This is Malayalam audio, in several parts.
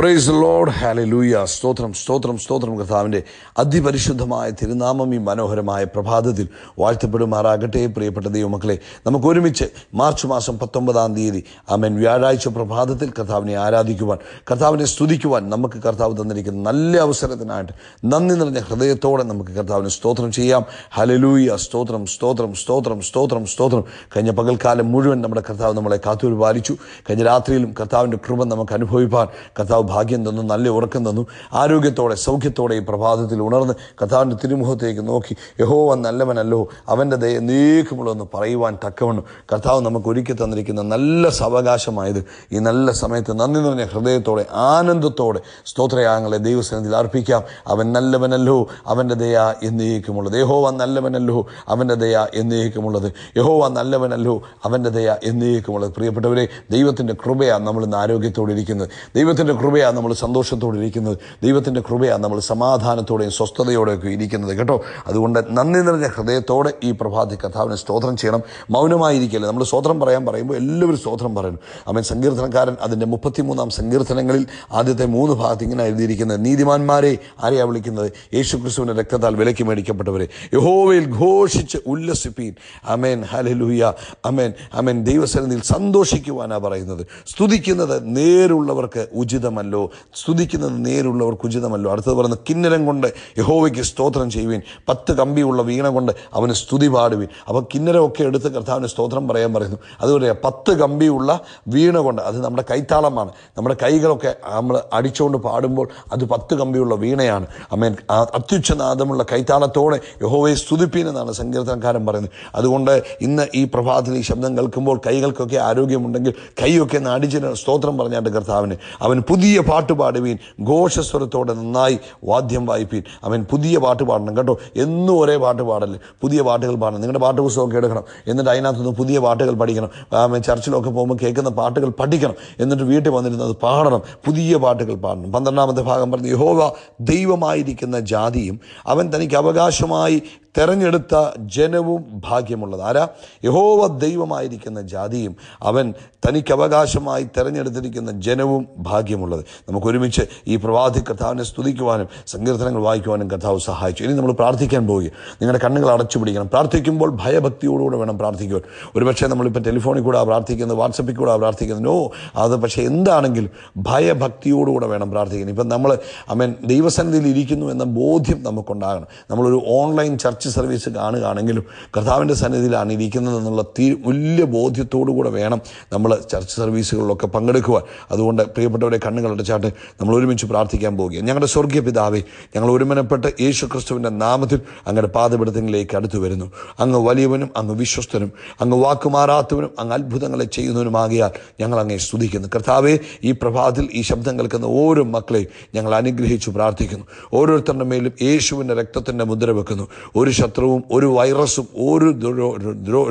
പ്രൈസ് ലോഡ് ഹാലി ലൂയ സ്തോത്രം സ്തോത്രം സ്തോത്രം കർത്താവിൻ്റെ അതിപരിശുദ്ധമായ തിരുനാമം ഈ മനോഹരമായ പ്രഭാതത്തിൽ വാഴ്ത്തപ്പെടുമാറാകട്ടെ പ്രിയപ്പെട്ട ദൈവമക്കളെ നമുക്ക് ഒരുമിച്ച് മാർച്ച് മാസം പത്തൊമ്പതാം തീയതി അമൻ വ്യാഴാഴ്ച പ്രഭാതത്തിൽ കർത്താവിനെ ആരാധിക്കുവാൻ കർത്താവിനെ സ്തുതിക്കുവാൻ നമുക്ക് കർത്താവ് തന്നിരിക്കുന്ന നല്ല അവസരത്തിനായിട്ട് നന്ദി നിറഞ്ഞ ഹൃദയത്തോടെ നമുക്ക് കർത്താവിന് സ്തോത്രം ചെയ്യാം ഹലലൂയ സ്തോത്രം സ്തോത്രം സ്തോത്രം സ്തോത്രം സ്തോത്രം കഴിഞ്ഞ പകൽക്കാലം മുഴുവൻ നമ്മുടെ കർത്താവ് നമ്മളെ കാത്തുപാലിച്ചു കഴിഞ്ഞ രാത്രിയിലും കർത്താവിൻ്റെ കൃപ നമുക്ക് അനുഭവിപ്പാൻ കർത്താവ് ഭാഗ്യം തന്നു നല്ല ഉറക്കം തന്നു ആരോഗ്യത്തോടെ സൗഖ്യത്തോടെ ഈ പ്രഭാതത്തിൽ ഉണർന്ന് കഥാവിൻ്റെ തിരുമുഖത്തേക്ക് നോക്കി യഹോവൻ നല്ലവനല്ലോ അവൻ്റെ ദയ എന്നേക്കുമുള്ളതെന്ന് പറയുവാൻ തക്കവണ്ണം കർത്താവ് നമുക്ക് ഒരുക്കി തന്നിരിക്കുന്ന നല്ല സാവകാശമായത് ഈ നല്ല സമയത്ത് നന്ദി നിറഞ്ഞ ഹൃദയത്തോടെ ആനന്ദത്തോടെ സ്തോത്രയാഗങ്ങളെ ദൈവസനത്തിൽ അർപ്പിക്കാം അവൻ നല്ലവനല്ലോ അവൻ്റെ ദയ എന്നേക്കുമുള്ളത് യഹോവ നല്ലവനല്ലോ അവൻ്റെ ദയ എന്നേക്കുമുള്ളത് യഹോവ നല്ലവനല്ലോ അവൻ്റെ ദയ എന്നേക്കുമുള്ളത് പ്രിയപ്പെട്ടവരെ ദൈവത്തിൻ്റെ കൃപയാണ് നമ്മൾ ഇന്ന് ആരോഗ്യത്തോടെ ഇരിക്കുന്നത് ദൈവത്തിൻ്റെ കൃപ കൃപയാണ് നമ്മൾ സന്തോഷത്തോടെ ഇരിക്കുന്നത് ദൈവത്തിൻ്റെ കൃപയാണ് നമ്മൾ സമാധാനത്തോടെയും സ്വസ്ഥതയോടെയൊക്കെ ഇരിക്കുന്നത് കേട്ടോ അതുകൊണ്ട് നന്ദി നിറഞ്ഞ ഹൃദയത്തോടെ ഈ പ്രഭാതി കഥാവിനെ സ്തോത്രം ചെയ്യണം മൗനമായിരിക്കില്ല നമ്മൾ സ്തോത്രം പറയാൻ പറയുമ്പോൾ എല്ലാവരും സ്തോത്രം പറയണം അമ്മൻ സങ്കീർത്തനക്കാരൻ അതിൻ്റെ മുപ്പത്തിമൂന്നാം സങ്കീർത്തനങ്ങളിൽ ആദ്യത്തെ മൂന്ന് ഭാഗത്ത് ഇങ്ങനെ എഴുതിയിരിക്കുന്നത് നീതിമാന്മാരെ ആരെയാണ് വിളിക്കുന്നത് യേശു ക്രിസ്തുവിൻ്റെ രക്തത്താൽ വിലയ്ക്ക് മേടിക്കപ്പെട്ടവരെ യഹോവയിൽ ഘോഷിച്ച് ഉല്ലസിപ്പീൻ അമേൻ ഹലുഹിയ അമേൻ അമേൻ ദൈവസന്നിധിയിൽ സന്തോഷിക്കുവാനാണ് പറയുന്നത് സ്തുതിക്കുന്നത് നേരുള്ളവർക്ക് ഉചിതമായി ഉചിതമല്ലോ സ്തുതിക്കുന്നത് നേരുള്ളവർക്ക് ഉചിതമല്ലോ അടുത്തത് പറയുന്നത് കിന്നരം കൊണ്ട് യഹോവയ്ക്ക് സ്തോത്രം ചെയ്യുവിൻ പത്ത് കമ്പിയുള്ള വീണ കൊണ്ട് അവന് സ്തുതി പാടുവിൻ അപ്പോൾ കിന്നരമൊക്കെ എടുത്ത് കർത്താവിന് സ്തോത്രം പറയാൻ പറയുന്നു അതുപോലെ പത്ത് കമ്പിയുള്ള വീണ കൊണ്ട് അത് നമ്മുടെ കൈത്താളമാണ് നമ്മുടെ കൈകളൊക്കെ നമ്മൾ അടിച്ചുകൊണ്ട് പാടുമ്പോൾ അത് പത്ത് കമ്പിയുള്ള വീണയാണ് അമ്മേൻ അത്യുച്ഛനാദമുള്ള കൈത്താളത്തോടെ യഹോവയെ സ്തുതിപ്പീനെന്നാണ് സങ്കീർത്തനക്കാരൻ പറയുന്നത് അതുകൊണ്ട് ഇന്ന് ഈ പ്രഭാതത്തിൽ ഈ ശബ്ദം കേൾക്കുമ്പോൾ കൈകൾക്കൊക്കെ ആരോഗ്യമുണ്ടെങ്കിൽ കൈയൊക്കെ ഒന്ന് സ്തോത്രം പറഞ്ഞാണ്ട് കർത്താവിന് അവൻ പുതിയ പുതിയ പാട്ട് പാടുവീൻ ഘോഷസ്വരത്തോടെ നന്നായി വാദ്യം വായിപ്പീൻ അവൻ പുതിയ പാട്ട് പാടണം കേട്ടോ എന്നും ഒരേ പാട്ട് പാടല്ലേ പുതിയ പാട്ടുകൾ പാടണം നിങ്ങളുടെ പാട്ട് പുസ്തകമൊക്കെ എടുക്കണം എന്നിട്ട് അതിനകത്തുനിന്ന് പുതിയ പാട്ടുകൾ പഠിക്കണം ചർച്ചിലൊക്കെ പോകുമ്പോൾ കേൾക്കുന്ന പാട്ടുകൾ പഠിക്കണം എന്നിട്ട് വീട്ടിൽ വന്നിരുന്ന് അത് പാടണം പുതിയ പാട്ടുകൾ പാടണം പന്ത്രണ്ടാമത്തെ ഭാഗം പറഞ്ഞു യഹോവ ദൈവമായിരിക്കുന്ന ജാതിയും അവൻ തനിക്ക് അവകാശമായി തെരഞ്ഞെടുത്ത ജനവും ഭാഗ്യമുള്ളത് ആരാ യഹോവ ദൈവമായിരിക്കുന്ന ജാതിയും അവൻ തനിക്ക് അവകാശമായി തെരഞ്ഞെടുത്തിരിക്കുന്ന ജനവും ഭാഗ്യമുള്ളത് നമുക്ക് ഒരുമിച്ച് ഈ പ്രവാതി കർത്താവിനെ സ്തുതിക്കുവാനും സങ്കീർത്തനങ്ങൾ വായിക്കുവാനും കർത്താവ് സഹായിച്ചു ഇനി നമ്മൾ പ്രാർത്ഥിക്കാൻ പോവുക നിങ്ങളുടെ കണ്ണുകൾ അടച്ചു പിടിക്കണം പ്രാർത്ഥിക്കുമ്പോൾ ഭയഭക്തിയോടുകൂടെ വേണം പ്രാർത്ഥിക്കുവാൻ ഒരുപക്ഷെ നമ്മളിപ്പോൾ ടെലിഫോണിൽ കൂടെ പ്രാർത്ഥിക്കുന്നത് വാട്സപ്പിൽ കൂടെ പ്രാർത്ഥിക്കുന്നത് നോ അത് പക്ഷേ എന്താണെങ്കിലും ഭയഭക്തിയോടുകൂടെ വേണം പ്രാർത്ഥിക്കുന്നത് ഇപ്പം നമ്മൾ അമേൻ ദൈവസന്നിധിയിൽ ഇരിക്കുന്നു എന്ന ബോധ്യം നമുക്കുണ്ടാകണം നമ്മളൊരു ഓൺലൈൻ ചർച്ച ചർച്ച് സർവീസ് കാണുകയാണെങ്കിലും കർത്താവിൻ്റെ സന്നിധിയിലാണ് ഇരിക്കുന്നത് എന്നുള്ള തീ വലിയ ബോധ്യത്തോടു കൂടെ വേണം നമ്മൾ ചർച്ച് സർവീസുകളിലൊക്കെ പങ്കെടുക്കുവാൻ അതുകൊണ്ട് പ്രിയപ്പെട്ടവരെ കണ്ണുകളുടെ ചാട്ട് നമ്മൾ ഒരുമിച്ച് പ്രാർത്ഥിക്കാൻ പോവുകയാണ് ഞങ്ങളുടെ സ്വർഗീയ പിതാവേ ഞങ്ങൾ ഒരുമനപ്പെട്ട് യേശു ക്രിസ്തുവിൻ്റെ നാമത്തിൽ അങ്ങയുടെ പാതപിടുത്തങ്ങളിലേക്ക് അടുത്തു വരുന്നു അങ്ങ് വലിയവനും അങ്ങ് വിശ്വസ്തനും അങ്ങ് വാക്കുമാറാത്തവനും അങ്ങ് അത്ഭുതങ്ങളെ ചെയ്യുന്നവനുമാകിയാൽ ഞങ്ങൾ അങ്ങേ സ്തുതിക്കുന്നു കർത്താവെ ഈ പ്രഭാതത്തിൽ ഈ ശബ്ദം കേൾക്കുന്ന ഓരോ മക്കളെയും ഞങ്ങൾ അനുഗ്രഹിച്ചു പ്രാർത്ഥിക്കുന്നു ഓരോരുത്തരുടെ മേലും യേശുവിൻ്റെ രക്തത്തിൻ്റെ മുദ്ര വെക്കുന്നു ഒരു ഒരു ശത്രുവും ഒരു വൈറസും ഒരു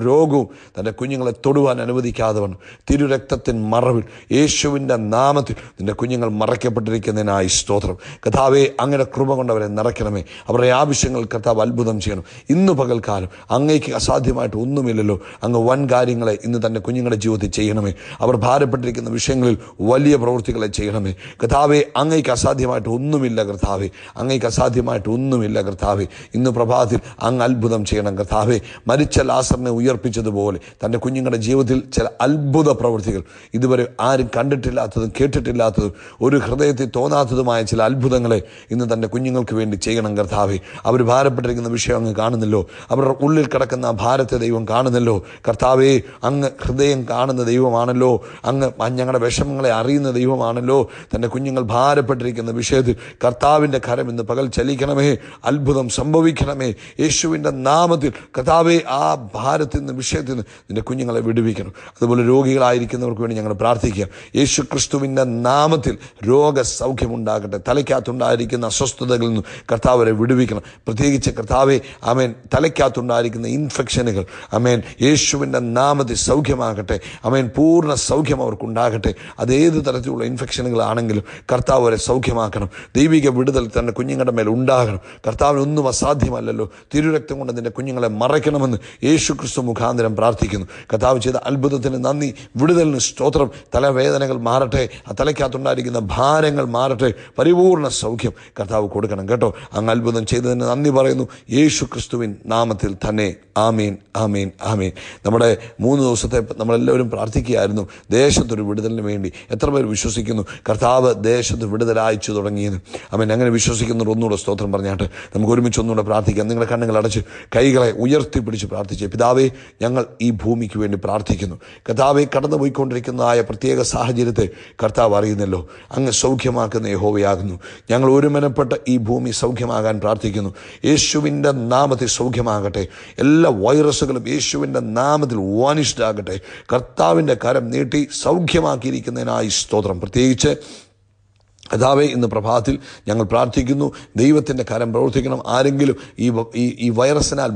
രോഗവും തൻ്റെ കുഞ്ഞുങ്ങളെ തൊടുവാൻ അനുവദിക്കാതെ വന്നു തിരുരക്തത്തിൻ മറവിൽ യേശുവിൻ്റെ നാമത്തിൽ നിൻ്റെ കുഞ്ഞുങ്ങൾ മറയ്ക്കപ്പെട്ടിരിക്കുന്നതിനായി സ്തോത്രം കഥാവെ അങ്ങനെ കൃപ കൊണ്ടവരെ നിറയ്ക്കണമേ അവരുടെ ആവശ്യങ്ങൾ കർത്താവ് അത്ഭുതം ചെയ്യണം ഇന്ന് പകൽക്കാലം അങ്ങേക്ക് അസാധ്യമായിട്ട് ഒന്നുമില്ലല്ലോ അങ്ങ് വൻ കാര്യങ്ങളെ ഇന്ന് തന്നെ കുഞ്ഞുങ്ങളുടെ ജീവിതത്തിൽ ചെയ്യണമേ അവർ ഭാരപ്പെട്ടിരിക്കുന്ന വിഷയങ്ങളിൽ വലിയ പ്രവൃത്തികളെ ചെയ്യണമേ കർത്താവെ അങ്ങേക്ക് അസാധ്യമായിട്ട് ഒന്നുമില്ല കർത്താവെ അങ്ങേക്ക് അസാധ്യമായിട്ട് ഒന്നുമില്ല കർത്താവെ ഇന്ന് പ്രഭാതത്തിൽ അങ്ങ് അത്ഭുതം ചെയ്യണം കർത്താവെ മരിച്ച ലാസറിനെ ഉയർപ്പിച്ചതുപോലെ തൻ്റെ കുഞ്ഞുങ്ങളുടെ ജീവിതത്തിൽ ചില അത്ഭുത പ്രവൃത്തികൾ ഇതുവരെ ആരും കണ്ടിട്ടില്ലാത്തതും കേട്ടിട്ടില്ലാത്തതും ഒരു ഹൃദയത്തിൽ തോന്നാത്തതുമായ ചില അത്ഭുതങ്ങളെ ഇന്ന് തൻ്റെ കുഞ്ഞുങ്ങൾക്ക് വേണ്ടി ചെയ്യണം കർത്താവെ അവർ ഭാരപ്പെട്ടിരിക്കുന്ന വിഷയം അങ്ങ് കാണുന്നല്ലോ അവരുടെ ഉള്ളിൽ കിടക്കുന്ന ഭാരത്തെ ദൈവം കാണുന്നല്ലോ കർത്താവെ അങ്ങ് ഹൃദയം കാണുന്ന ദൈവമാണല്ലോ അങ്ങ് ഞങ്ങളുടെ വിഷമങ്ങളെ അറിയുന്ന ദൈവമാണല്ലോ തൻ്റെ കുഞ്ഞുങ്ങൾ ഭാരപ്പെട്ടിരിക്കുന്ന വിഷയത്തിൽ കർത്താവിൻ്റെ കരം ഇന്ന് പകൽ ചലിക്കണമേ അത്ഭുതം സംഭവിക്കണമേ യേശുവിൻ്റെ നാമത്തിൽ കഥാവെ ആ ഭാരത്തിൽ നിന്ന് വിഷയത്തിൽ നിന്ന് നിൻ്റെ കുഞ്ഞുങ്ങളെ വിടുവിക്കണം അതുപോലെ രോഗികളായിരിക്കുന്നവർക്ക് വേണ്ടി ഞങ്ങൾ പ്രാർത്ഥിക്കുക യേശു ക്രിസ്തുവിൻ്റെ നാമത്തിൽ രോഗസൗഖ്യമുണ്ടാകട്ടെ തലയ്ക്കകത്തുണ്ടായിരിക്കുന്ന അസ്വസ്ഥതകളിൽ നിന്നും കർത്താവരെ വിടുവിക്കണം പ്രത്യേകിച്ച് കർത്താവെ അമേൻ തലയ്ക്കകത്തുണ്ടായിരിക്കുന്ന ഇൻഫെക്ഷനുകൾ അമേൻ യേശുവിൻ്റെ നാമത്തിൽ സൗഖ്യമാകട്ടെ അമേൻ പൂർണ്ണ സൗഖ്യം അവർക്കുണ്ടാകട്ടെ അതേത് തരത്തിലുള്ള ഇൻഫെക്ഷനുകളാണെങ്കിലും കർത്താവ് അവരെ സൗഖ്യമാക്കണം ദൈവിക വിടുതൽ തന്നെ കുഞ്ഞുങ്ങളുടെ മേൽ ഉണ്ടാകണം കർത്താവിനൊന്നും അസാധ്യമല്ലല്ലോ തിരുരക്തം കൊണ്ട് നിന്റെ കുഞ്ഞുങ്ങളെ മറയ്ക്കണമെന്ന് യേശു ക്രിസ്തു മുഖാന്തരം പ്രാർത്ഥിക്കുന്നു കഥാവ് ചെയ്ത അത്ഭുതത്തിന് നന്ദി വിടുതലിന് സ്തോത്രം തലവേദനകൾ മാറട്ടെ ആ തലയ്ക്കകത്തുണ്ടായിരിക്കുന്ന ഭാരങ്ങൾ മാറട്ടെ പരിപൂർണ സൗഖ്യം കർത്താവ് കൊടുക്കണം കേട്ടോ അങ്ങ് അത്ഭുതം ചെയ്തതിന് നന്ദി പറയുന്നു യേശു ക്രിസ്തുവിൻ നാമത്തിൽ തന്നെ ആമീൻ ആമീൻ ആമീൻ നമ്മുടെ മൂന്ന് ദിവസത്തെ നമ്മളെല്ലാവരും പ്രാർത്ഥിക്കുകയായിരുന്നു ദേശത്തൊരു വിടുതലിന് വേണ്ടി എത്ര പേർ വിശ്വസിക്കുന്നു കർത്താവ് ദേശത്ത് വിടുതൽ തുടങ്ങിയത് അമ്മൻ അങ്ങനെ വിശ്വസിക്കുന്നവർ ഒന്നുകൂടെ സ്തോത്രം പറഞ്ഞാട്ട് നമുക്ക് ഒരുമിച്ച് ഒന്നുകൂടെ പ്രാർത്ഥിക്കാം നിങ്ങളുടെ കണ്ണുകൾ അടച്ച് കൈകളെ ഉയർത്തി പിടിച്ച് പ്രാർത്ഥിച്ച് പിതാവേ ഞങ്ങൾ ഈ ഭൂമിക്ക് വേണ്ടി പ്രാർത്ഥിക്കുന്നു കർത്താവെ കടന്നുപോയിക്കൊണ്ടിരിക്കുന്നതായ പ്രത്യേക സാഹചര്യത്തെ കർത്താവ് അറിയുന്നല്ലോ അങ്ങ് സൗഖ്യമാക്കുന്ന യഹോവയാകുന്നു ഞങ്ങൾ ഒരുമനപ്പെട്ട ഈ ഭൂമി സൗഖ്യമാകാൻ പ്രാർത്ഥിക്കുന്നു യേശുവിൻ്റെ നാമത്തിൽ സൗഖ്യമാകട്ടെ എല്ലാ വൈറസുകളും യേശുവിൻ്റെ നാമത്തിൽ വാനിഷ്ഠാകട്ടെ ആകട്ടെ കർത്താവിൻ്റെ കരം നീട്ടി സൗഖ്യമാക്കിയിരിക്കുന്നതിനായി സ്തോത്രം പ്രത്യേകിച്ച് കഥാവേ ഇന്ന് പ്രഭാതത്തിൽ ഞങ്ങൾ പ്രാർത്ഥിക്കുന്നു ദൈവത്തിൻ്റെ കരം പ്രവർത്തിക്കണം ആരെങ്കിലും ഈ ഈ വൈറസിനാൽ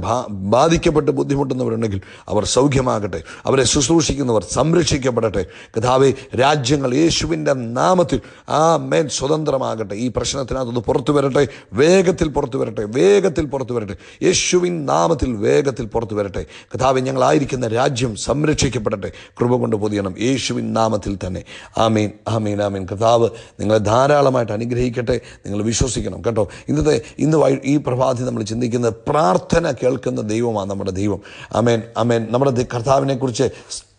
ബാധിക്കപ്പെട്ട് ബുദ്ധിമുട്ടുന്നവരുണ്ടെങ്കിൽ അവർ സൗഖ്യമാകട്ടെ അവരെ ശുശ്രൂഷിക്കുന്നവർ സംരക്ഷിക്കപ്പെടട്ടെ കഥാവെ രാജ്യങ്ങൾ യേശുവിൻ്റെ നാമത്തിൽ ആ മേൻ സ്വതന്ത്രമാകട്ടെ ഈ പ്രശ്നത്തിനകത്തൊന്ന് പുറത്തു വരട്ടെ വേഗത്തിൽ പുറത്തു വരട്ടെ വേഗത്തിൽ പുറത്തു വരട്ടെ യേശുവിൻ നാമത്തിൽ വേഗത്തിൽ പുറത്തു വരട്ടെ കഥാവെ ഞങ്ങളായിരിക്കുന്ന രാജ്യം സംരക്ഷിക്കപ്പെടട്ടെ കൃപ കൊണ്ട് പൊതിയണം യേശുവിൻ നാമത്തിൽ തന്നെ ആമീൻ ആമീൻ ആമീൻ കഥാവ് നിങ്ങളെ ധാരാളമായിട്ട് അനുഗ്രഹിക്കട്ടെ നിങ്ങൾ വിശ്വസിക്കണം കേട്ടോ ഇന്നത്തെ ഇന്ന് ഈ പ്രഭാതി നമ്മൾ ചിന്തിക്കുന്നത് പ്രാർത്ഥന കേൾക്കുന്ന ദൈവമാണ് നമ്മുടെ ദൈവം അമേൻ അമേൻ നമ്മുടെ കർത്താവിനെക്കുറിച്ച്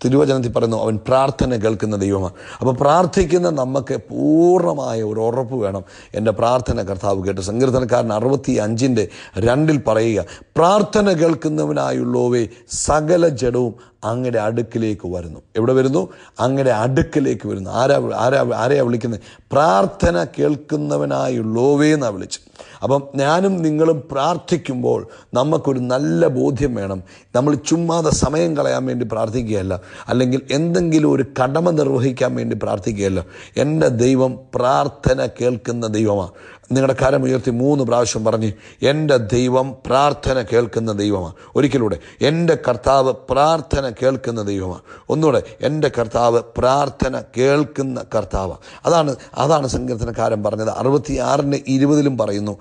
തിരുവചനത്തിൽ പറയുന്നു അവൻ പ്രാർത്ഥന കേൾക്കുന്ന ദൈവമാണ് അപ്പോൾ പ്രാർത്ഥിക്കുന്ന നമുക്ക് പൂർണ്ണമായ ഒരു ഉറപ്പ് വേണം എൻ്റെ പ്രാർത്ഥന കർത്താവ് കേട്ട് സങ്കീർത്തനക്കാരൻ അറുപത്തി അഞ്ചിൻ്റെ രണ്ടിൽ പറയുക പ്രാർത്ഥന കേൾക്കുന്നവനായുള്ളവേ സകല ജഡവും അങ്ങയുടെ അടുക്കിലേക്ക് വരുന്നു എവിടെ വരുന്നു അങ്ങയുടെ അടുക്കിലേക്ക് വരുന്നു ആരാ ആരാ ആരെയാണ് വിളിക്കുന്നത് പ്രാർത്ഥന കേൾക്കുന്നവനായുള്ളോവേ എന്നാ വിളിച്ചു അപ്പം ഞാനും നിങ്ങളും പ്രാർത്ഥിക്കുമ്പോൾ നമുക്കൊരു നല്ല ബോധ്യം വേണം നമ്മൾ ചുമ്മാതെ സമയം കളയാൻ വേണ്ടി പ്രാർത്ഥിക്കുകയല്ല അല്ലെങ്കിൽ എന്തെങ്കിലും ഒരു കടമ നിർവഹിക്കാൻ വേണ്ടി പ്രാർത്ഥിക്കുകയല്ല എൻ്റെ ദൈവം പ്രാർത്ഥന കേൾക്കുന്ന ദൈവമാണ് നിങ്ങളുടെ കരം ഉയർത്തി മൂന്ന് പ്രാവശ്യം പറഞ്ഞ് എൻ്റെ ദൈവം പ്രാർത്ഥന കേൾക്കുന്ന ദൈവമാണ് ഒരിക്കലൂടെ എൻ്റെ കർത്താവ് പ്രാർത്ഥന കേൾക്കുന്ന ദൈവമാണ് ഒന്നുകൂടെ എൻ്റെ കർത്താവ് പ്രാർത്ഥന കേൾക്കുന്ന കർത്താവ് അതാണ് അതാണ് സങ്കീർത്തനക്കാരൻ പറഞ്ഞത് അറുപത്തിയാറിൻ്റെ ഇരുപതിലും പറയുന്നു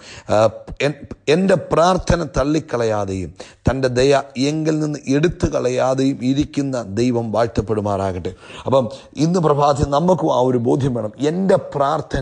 എൻ്റെ പ്രാർത്ഥന തള്ളിക്കളയാതെയും തൻ്റെ ദയ എങ്കിൽ നിന്ന് എടുത്തു കളയാതെയും ഇരിക്കുന്ന ദൈവം വാഴ്ത്തപ്പെടുമാറാകട്ടെ അപ്പം ഇന്ന് പ്രഭാതത്തിൽ നമുക്കും ആ ഒരു ബോധ്യം വേണം എൻ്റെ പ്രാർത്ഥന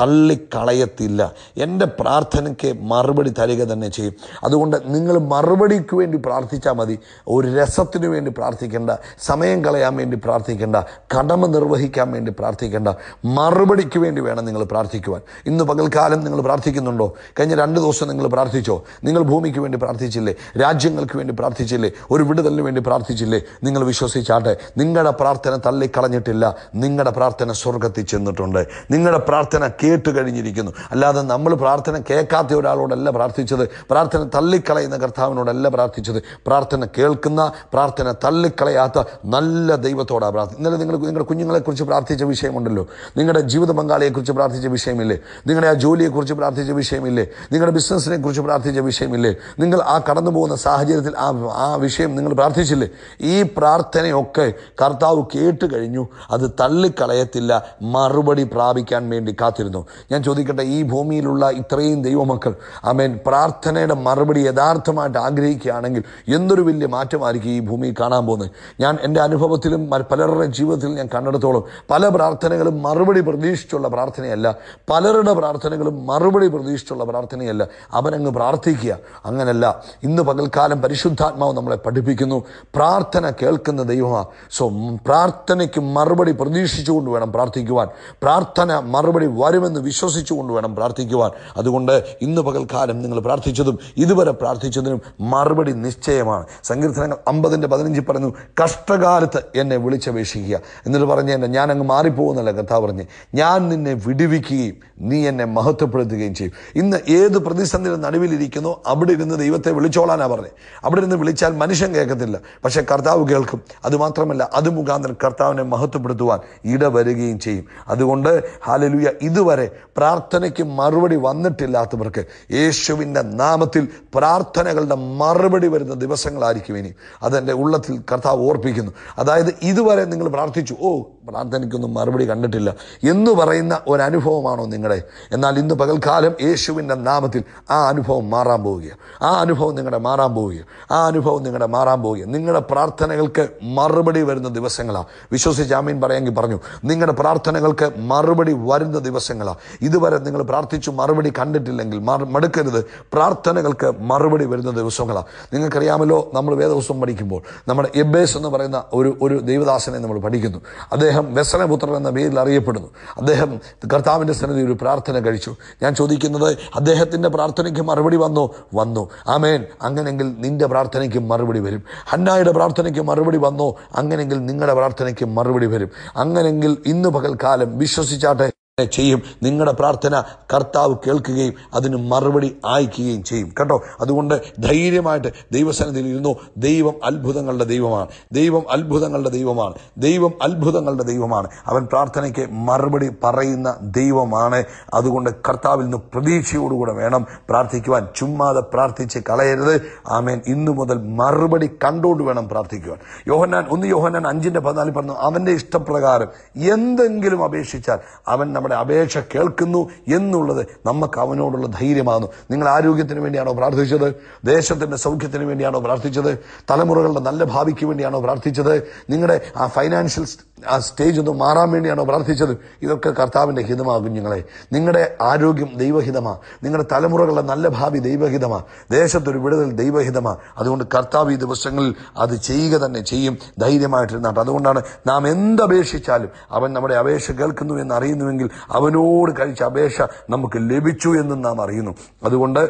തള്ളിക്കളയത്തില്ല എൻ്റെ പ്രാർത്ഥനയ്ക്ക് മറുപടി തരിക തന്നെ ചെയ്യും അതുകൊണ്ട് നിങ്ങൾ മറുപടിക്ക് വേണ്ടി പ്രാർത്ഥിച്ചാൽ മതി ഒരു രസത്തിന് വേണ്ടി പ്രാർത്ഥിക്കേണ്ട സമയം കളയാൻ വേണ്ടി പ്രാർത്ഥിക്കേണ്ട കടമ നിർവഹിക്കാൻ വേണ്ടി പ്രാർത്ഥിക്കേണ്ട മറുപടിക്ക് വേണ്ടി വേണം നിങ്ങൾ പ്രാർത്ഥിക്കുവാൻ ഇന്ന് പകൽക്കാലം നിങ്ങൾ പ്രാർത്ഥിക്കുന്നുണ്ടോ കഴിഞ്ഞ രണ്ട് ദിവസം നിങ്ങൾ പ്രാർത്ഥിച്ചോ നിങ്ങൾ ഭൂമിക്ക് വേണ്ടി പ്രാർത്ഥിച്ചില്ലേ രാജ്യങ്ങൾക്ക് വേണ്ടി പ്രാർത്ഥിച്ചില്ലേ ഒരു വിടുതലിന് വേണ്ടി പ്രാർത്ഥിച്ചില്ലേ നിങ്ങൾ വിശ്വസിച്ചാട്ടെ നിങ്ങളുടെ പ്രാർത്ഥന തള്ളിക്കളഞ്ഞിട്ടില്ല നിങ്ങളുടെ പ്രാർത്ഥന സ്വർഗത്തിൽ ചെന്നിട്ടുണ്ട് നിങ്ങളുടെ പ്രാർത്ഥന കേട്ട് കഴിഞ്ഞിരിക്കുന്നു അല്ലാതെ നമ്മൾ പ്രാർത്ഥന കേൾക്കാത്ത ഒരാളോടല്ല പ്രാർത്ഥിച്ചത് പ്രാർത്ഥന തള്ളിക്കളയുന്ന കർത്താവിനോടല്ല പ്രാർത്ഥിച്ചത് പ്രാർത്ഥന കേൾക്കുന്ന പ്രാർത്ഥന തള്ളിക്കളയാത്ത നല്ല ദൈവത്തോടാണ് പ്രാർത്ഥന ഇന്നലെ നിങ്ങൾ നിങ്ങളുടെ കുഞ്ഞുങ്ങളെക്കുറിച്ച് പ്രാർത്ഥിച്ച വിഷയമുണ്ടല്ലോ നിങ്ങളുടെ ജീവിത പങ്കാളിയെക്കുറിച്ച് പ്രാർത്ഥിച്ച വിഷയമില്ലേ നിങ്ങളുടെ ആ ജോലിയെക്കുറിച്ച് പ്രാർത്ഥിച്ച വിഷയമില്ലേ നിങ്ങളുടെ ബിസിനസ്സിനെ കുറിച്ച് പ്രാർത്ഥിച്ച വിഷയമില്ലേ നിങ്ങൾ ആ കടന്നു പോകുന്ന സാഹചര്യത്തിൽ ആ ആ വിഷയം നിങ്ങൾ പ്രാർത്ഥിച്ചില്ലേ ഈ പ്രാർത്ഥനയൊക്കെ കർത്താവ് കേട്ട് കഴിഞ്ഞു അത് തള്ളിക്കളയത്തില്ല മറുപടി പ്രാപിക്കാൻ വേണ്ടി കാത്തിരുന്നു ആയിരുന്നു ഞാൻ ചോദിക്കട്ടെ ഈ ഭൂമിയിലുള്ള ഇത്രയും ദൈവമക്കൾ ആമേൻ പ്രാർത്ഥനയുടെ മറുപടി യഥാർത്ഥമായിട്ട് ആഗ്രഹിക്കുകയാണെങ്കിൽ എന്തൊരു വലിയ മാറ്റമായിരിക്കും ഈ ഭൂമിയിൽ കാണാൻ പോകുന്നത് ഞാൻ എൻ്റെ അനുഭവത്തിലും പലരുടെ ജീവിതത്തിൽ ഞാൻ കണ്ടെടുത്തോളും പല പ്രാർത്ഥനകളും മറുപടി പ്രതീക്ഷിച്ചുള്ള പ്രാർത്ഥനയല്ല പലരുടെ പ്രാർത്ഥനകളും മറുപടി പ്രതീക്ഷിച്ചുള്ള പ്രാർത്ഥനയല്ല അവനങ്ങ് പ്രാർത്ഥിക്കുക അങ്ങനല്ല ഇന്ന് പകൽക്കാലം പരിശുദ്ധാത്മാവ് നമ്മളെ പഠിപ്പിക്കുന്നു പ്രാർത്ഥന കേൾക്കുന്ന ദൈവമാണ് സോ പ്രാർത്ഥനയ്ക്ക് മറുപടി പ്രതീക്ഷിച്ചുകൊണ്ട് വേണം പ്രാർത്ഥിക്കുവാൻ പ്രാർത്ഥന മറുപടി വരുമെന്ന് ലഭിക്കുമെന്ന് വിശ്വസിച്ചുകൊണ്ട് വേണം പ്രാർത്ഥിക്കുവാൻ അതുകൊണ്ട് ഇന്ന് പകൽക്കാലം നിങ്ങൾ പ്രാർത്ഥിച്ചതും ഇതുവരെ പ്രാർത്ഥിച്ചതിനും മറുപടി നിശ്ചയമാണ് സങ്കീർത്തനങ്ങൾ അമ്പതിൻ്റെ പതിനഞ്ച് പറഞ്ഞു കഷ്ടകാലത്ത് എന്നെ വിളിച്ചപേക്ഷിക്കുക എന്നിട്ട് പറഞ്ഞ് എന്നെ ഞാൻ അങ്ങ് മാറിപ്പോകുന്നല്ല കഥ പറഞ്ഞ് ഞാൻ നിന്നെ വിടുവിക്കുകയും നീ എന്നെ മഹത്വപ്പെടുത്തുകയും ചെയ്യും ഇന്ന് ഏത് പ്രതിസന്ധിയുടെ നടുവിലിരിക്കുന്നു അവിടെ ഇരുന്ന് ദൈവത്തെ വിളിച്ചോളാനാണ് പറഞ്ഞത് അവിടെ ഇരുന്ന് വിളിച്ചാൽ മനുഷ്യൻ കേൾക്കത്തില്ല പക്ഷേ കർത്താവ് കേൾക്കും അതുമാത്രമല്ല അത് മുഖാന്തരം കർത്താവിനെ മഹത്വപ്പെടുത്തുവാൻ ഇടവരുകയും ചെയ്യും അതുകൊണ്ട് ഹാലലുയ ഇത് ഇതുവരെ പ്രാർത്ഥനയ്ക്ക് മറുപടി വന്നിട്ടില്ലാത്തവർക്ക് യേശുവിൻ്റെ നാമത്തിൽ പ്രാർത്ഥനകളുടെ മറുപടി വരുന്ന ദിവസങ്ങളായിരിക്കും ഇനി അതെൻ്റെ ഉള്ളത്തിൽ കർത്താവ് ഓർപ്പിക്കുന്നു അതായത് ഇതുവരെ നിങ്ങൾ പ്രാർത്ഥിച്ചു ഓ പ്രാർത്ഥനയ്ക്കൊന്നും മറുപടി കണ്ടിട്ടില്ല എന്ന് പറയുന്ന ഒരു അനുഭവമാണോ നിങ്ങളെ എന്നാൽ ഇന്ന് പകൽക്കാലം യേശുവിൻ്റെ നാമത്തിൽ ആ അനുഭവം മാറാൻ പോവുകയാണ് ആ അനുഭവം നിങ്ങളുടെ മാറാൻ പോവുകയാണ് ആ അനുഭവം നിങ്ങളുടെ മാറാൻ പോവുകയാണ് നിങ്ങളുടെ പ്രാർത്ഥനകൾക്ക് മറുപടി വരുന്ന ദിവസങ്ങളാണ് വിശ്വസി ജാമീൻ പറയാമെങ്കിൽ പറഞ്ഞു നിങ്ങളുടെ പ്രാർത്ഥനകൾക്ക് മറുപടി വരുന്ന ദിവസങ്ങളാണ് ഇതുവരെ നിങ്ങൾ പ്രാർത്ഥിച്ചു മറുപടി കണ്ടിട്ടില്ലെങ്കിൽ മടുക്കരുത് പ്രാർത്ഥനകൾക്ക് മറുപടി വരുന്ന ദിവസങ്ങളാണ് നിങ്ങൾക്കറിയാമല്ലോ നമ്മൾ വേദവസ്വം പഠിക്കുമ്പോൾ നമ്മുടെ എബേസ് എന്ന് പറയുന്ന ഒരു ഒരു ദൈവദാസനെ നമ്മൾ പഠിക്കുന്നു അദ്ദേഹം അദ്ദേഹം വ്യസനപുത്രൻ എന്ന പേരിൽ അറിയപ്പെടുന്നു അദ്ദേഹം കർത്താവിൻ്റെ സന്നിധി ഒരു പ്രാർത്ഥന കഴിച്ചു ഞാൻ ചോദിക്കുന്നത് അദ്ദേഹത്തിൻ്റെ പ്രാർത്ഥനയ്ക്ക് മറുപടി വന്നു വന്നു ആമേൻ അങ്ങനെങ്കിൽ നിൻ്റെ പ്രാർത്ഥനയ്ക്ക് മറുപടി വരും ഹന്നായുടെ പ്രാർത്ഥനയ്ക്ക് മറുപടി വന്നു അങ്ങനെങ്കിൽ നിങ്ങളുടെ പ്രാർത്ഥനയ്ക്ക് മറുപടി വരും അങ്ങനെങ്കിൽ ഇന്ന് പകൽക്കാലം വിശ്വസിച്ചാട്ടെ ചെയ്യും നിങ്ങളുടെ പ്രാർത്ഥന കർത്താവ് കേൾക്കുകയും അതിന് മറുപടി അയക്കുകയും ചെയ്യും കേട്ടോ അതുകൊണ്ട് ധൈര്യമായിട്ട് ദൈവസന്നിധിയിൽ ഇരുന്നു ദൈവം അത്ഭുതങ്ങളുടെ ദൈവമാണ് ദൈവം അത്ഭുതങ്ങളുടെ ദൈവമാണ് ദൈവം അത്ഭുതങ്ങളുടെ ദൈവമാണ് അവൻ പ്രാർത്ഥനയ്ക്ക് മറുപടി പറയുന്ന ദൈവമാണ് അതുകൊണ്ട് കർത്താവിൽ നിന്ന് പ്രതീക്ഷയോടുകൂടെ വേണം പ്രാർത്ഥിക്കുവാൻ ചുമ്മാതെ പ്രാർത്ഥിച്ച് കളയരുത് ആമേൻ ഇന്നു മുതൽ മറുപടി കണ്ടുകൊണ്ട് വേണം പ്രാർത്ഥിക്കുവാൻ യോഹന്നാൻ ഒന്ന് യോഹന്നാൻ അഞ്ചിന്റെ പതിനാലിൽ പറഞ്ഞു അവന്റെ ഇഷ്ടപ്രകാരം എന്തെങ്കിലും അപേക്ഷിച്ചാൽ അവൻ നമ്മൾ നമ്മുടെ അപേക്ഷ കേൾക്കുന്നു എന്നുള്ളത് നമുക്ക് അവനോടുള്ള ധൈര്യമാണ് നിങ്ങൾ ആരോഗ്യത്തിന് വേണ്ടിയാണോ പ്രാർത്ഥിച്ചത് ദേശത്തിന്റെ സൗഖ്യത്തിന് വേണ്ടിയാണോ പ്രാർത്ഥിച്ചത് തലമുറകളുടെ നല്ല ഭാവിക്ക് വേണ്ടിയാണോ പ്രാർത്ഥിച്ചത് നിങ്ങളുടെ ആ ഫൈനാൻഷ്യൽ ആ സ്റ്റേജ് ഒന്ന് മാറാൻ വേണ്ടിയാണോ പ്രാർത്ഥിച്ചത് ഇതൊക്കെ കർത്താവിൻ്റെ ഹിതമാകും ഞങ്ങളെ നിങ്ങളുടെ ആരോഗ്യം ദൈവഹിതമാ നിങ്ങളുടെ തലമുറകളുടെ നല്ല ഭാവി ദൈവഹിതമാ ദേശത്തൊരു വിടുതൽ ദൈവഹിതമാ അതുകൊണ്ട് കർത്താവ് ഈ ദിവസങ്ങളിൽ അത് ചെയ്യുക തന്നെ ചെയ്യും ധൈര്യമായിട്ടിരുന്നാട്ട് അതുകൊണ്ടാണ് നാം എന്തപേക്ഷിച്ചാലും അവൻ നമ്മുടെ അപേക്ഷ കേൾക്കുന്നു എന്ന് അറിയുന്നുവെങ്കിൽ അവനോട് കഴിച്ച അപേക്ഷ നമുക്ക് ലഭിച്ചു എന്നും നാം അറിയുന്നു അതുകൊണ്ട്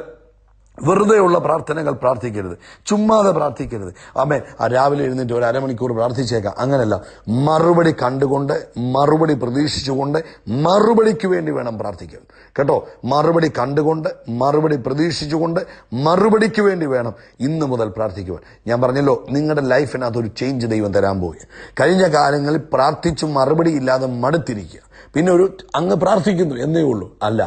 വെറുതെയുള്ള പ്രാർത്ഥനകൾ പ്രാർത്ഥിക്കരുത് ചുമ്മാതെ പ്രാർത്ഥിക്കരുത് ആ രാവിലെ എഴുന്നേറ്റ് ഒരു അരമണിക്കൂർ പ്രാർത്ഥിച്ചേക്കാം അങ്ങനെയല്ല മറുപടി കണ്ടുകൊണ്ട് മറുപടി പ്രതീക്ഷിച്ചുകൊണ്ട് മറുപടിക്ക് വേണ്ടി വേണം പ്രാർത്ഥിക്കാൻ കേട്ടോ മറുപടി കണ്ടുകൊണ്ട് മറുപടി പ്രതീക്ഷിച്ചുകൊണ്ട് മറുപടിക്ക് വേണ്ടി വേണം ഇന്ന് മുതൽ പ്രാർത്ഥിക്കുവാൻ ഞാൻ പറഞ്ഞല്ലോ നിങ്ങളുടെ ലൈഫിനകത്ത് ഒരു ചേഞ്ച് ദൈവം തരാൻ പോയി കഴിഞ്ഞ കാലങ്ങളിൽ പ്രാർത്ഥിച്ചു മറുപടി ഇല്ലാതെ മടുത്തിരിക്കുക പിന്നെ ഒരു അങ്ങ് പ്രാർത്ഥിക്കുന്നു എന്നേ ഉള്ളൂ അല്ല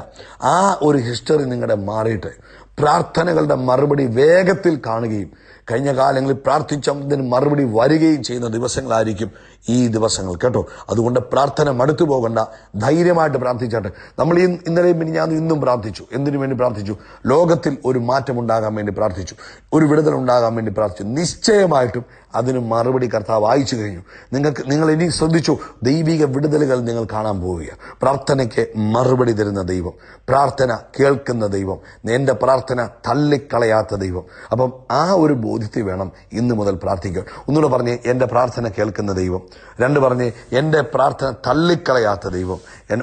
ആ ഒരു ഹിസ്റ്ററി നിങ്ങളുടെ മാറിയിട്ട് പ്രാർത്ഥനകളുടെ മറുപടി വേഗത്തിൽ കാണുകയും കഴിഞ്ഞ കാലങ്ങളിൽ പ്രാർത്ഥിച്ചതിന് മറുപടി വരികയും ചെയ്യുന്ന ദിവസങ്ങളായിരിക്കും ഈ ദിവസങ്ങൾ കേട്ടോ അതുകൊണ്ട് പ്രാർത്ഥന മടുത്തു പോകണ്ട ധൈര്യമായിട്ട് പ്രാർത്ഥിച്ചാട്ടെ നമ്മൾ ഈ ഇന്നലെയും ഞാൻ ഇന്നും പ്രാർത്ഥിച്ചു എന്തിനു വേണ്ടി പ്രാർത്ഥിച്ചു ലോകത്തിൽ ഒരു മാറ്റം ഉണ്ടാകാൻ വേണ്ടി പ്രാർത്ഥിച്ചു ഒരു വിടുതൽ ഉണ്ടാകാൻ വേണ്ടി പ്രാർത്ഥിച്ചു നിശ്ചയമായിട്ടും അതിന് മറുപടി കർത്താവ് വായിച്ചു കഴിഞ്ഞു നിങ്ങൾക്ക് നിങ്ങൾ ഇനി ശ്രദ്ധിച്ചു ദൈവിക വിടുതലുകൾ നിങ്ങൾ കാണാൻ പോവുക പ്രാർത്ഥനയ്ക്ക് മറുപടി തരുന്ന ദൈവം പ്രാർത്ഥന കേൾക്കുന്ന ദൈവം എൻ്റെ പ്രാർത്ഥന തള്ളിക്കളയാത്ത ദൈവം അപ്പം ആ ഒരു ബോധ്യം ചോദ്യത്തിൽ വേണം ഇന്നു മുതൽ പ്രാർത്ഥിക്കാൻ ഒന്നുകൂടെ പറഞ്ഞ് എൻ്റെ പ്രാർത്ഥന കേൾക്കുന്ന ദൈവം രണ്ട് പറഞ്ഞ് എൻ്റെ പ്രാർത്ഥന തള്ളിക്കളയാത്ത ദൈവം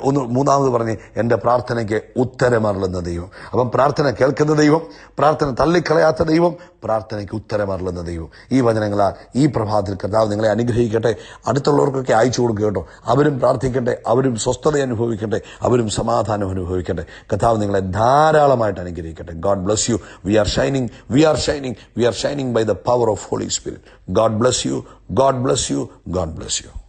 ഒന്ന് മൂന്നാമത് പറഞ്ഞ് എൻ്റെ പ്രാർത്ഥനയ്ക്ക് ഉത്തരമറളുന്ന ദൈവം അപ്പം പ്രാർത്ഥന കേൾക്കുന്ന ദൈവം പ്രാർത്ഥന തള്ളിക്കളയാത്ത ദൈവം പ്രാർത്ഥനയ്ക്ക് ഉത്തരമറളുന്ന ദൈവം ഈ വചനങ്ങളാൽ ഈ പ്രഭാതത്തിൽ കർത്താവ് നിങ്ങളെ അനുഗ്രഹിക്കട്ടെ അടുത്തുള്ളവർക്കൊക്കെ അയച്ചു കൊടുക്കുക കേട്ടോ അവരും പ്രാർത്ഥിക്കട്ടെ അവരും സ്വസ്ഥത അനുഭവിക്കട്ടെ അവരും സമാധാനം അനുഭവിക്കട്ടെ കർത്താവ് നിങ്ങളെ ധാരാളമായിട്ട് അനുഗ്രഹിക്കട്ടെ God bless you we are shining we are shining we are shining by the power of Holy Spirit. God bless you. God bless you. God bless you.